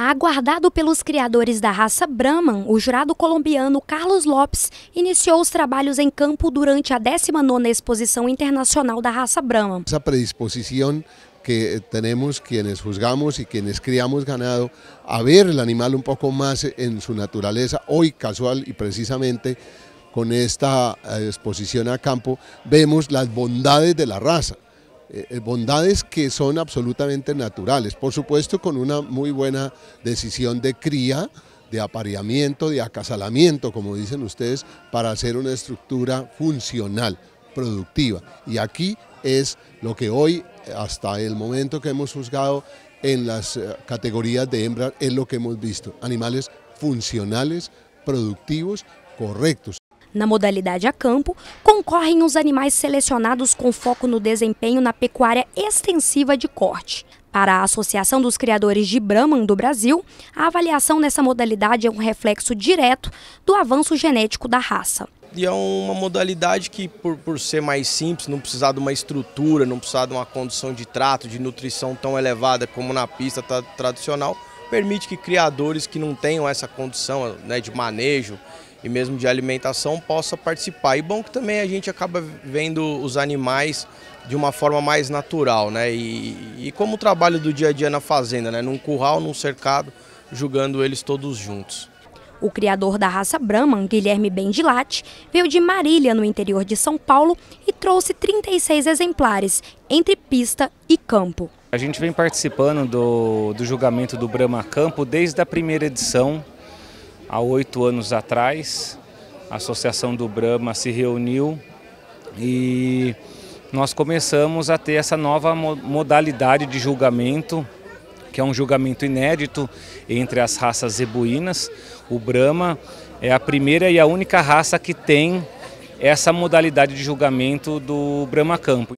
Aguardado pelos criadores da raça Brahman, o jurado colombiano Carlos Lopes iniciou os trabalhos em campo durante a 19ª Exposição Internacional da raça Brahman. Essa predisposição que temos, quienes juzgamos e quienes criamos ganado a ver o animal um pouco mais em sua natureza. Hoje, casual e precisamente com esta eh, exposição a campo, vemos as bondades da raça. Eh, eh, bondades que son absolutamente naturales, por supuesto con una muy buena decisión de cría, de apareamiento, de acasalamiento, como dicen ustedes, para hacer una estructura funcional, productiva. Y aquí es lo que hoy, hasta el momento que hemos juzgado en las eh, categorías de hembra, es lo que hemos visto. Animales funcionales, productivos, correctos. Na modalidade a campo, concorrem os animais selecionados com foco no desempenho na pecuária extensiva de corte. Para a Associação dos Criadores de Brahman do Brasil, a avaliação nessa modalidade é um reflexo direto do avanço genético da raça. E é uma modalidade que, por, por ser mais simples, não precisar de uma estrutura, não precisar de uma condição de trato, de nutrição tão elevada como na pista tradicional, permite que criadores que não tenham essa condição né, de manejo, e mesmo de alimentação possa participar. E bom que também a gente acaba vendo os animais de uma forma mais natural, né? E, e como o trabalho do dia a dia na fazenda, né? Num curral, num cercado, julgando eles todos juntos. O criador da raça Brahman, Guilherme Bendilat, veio de Marília, no interior de São Paulo, e trouxe 36 exemplares, entre pista e campo. A gente vem participando do, do julgamento do Brahma Campo desde a primeira edição, Há oito anos atrás, a Associação do Brahma se reuniu e nós começamos a ter essa nova modalidade de julgamento, que é um julgamento inédito entre as raças zebuínas. O Brahma é a primeira e a única raça que tem essa modalidade de julgamento do Brahma Campo.